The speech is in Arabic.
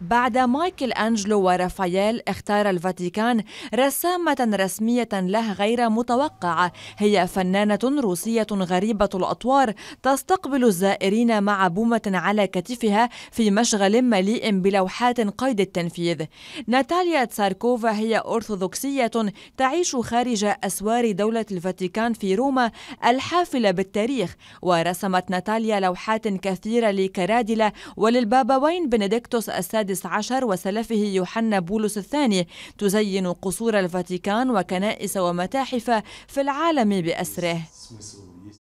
بعد مايكل أنجلو ورافائيل اختار الفاتيكان رسامة رسمية له غير متوقعة هي فنانة روسية غريبة الأطوار تستقبل الزائرين مع بومة على كتفها في مشغل مليء بلوحات قيد التنفيذ ناتاليا تساركوفا هي أرثوذكسية تعيش خارج أسوار دولة الفاتيكان في روما الحافلة بالتاريخ ورسمت ناتاليا لوحات كثيرة لكرادلة وللبابوين بنديكتوس السادس السادس عشر وسلفه يوحنا بولس الثاني تزين قصور الفاتيكان وكنائس ومتاحف في العالم بأسره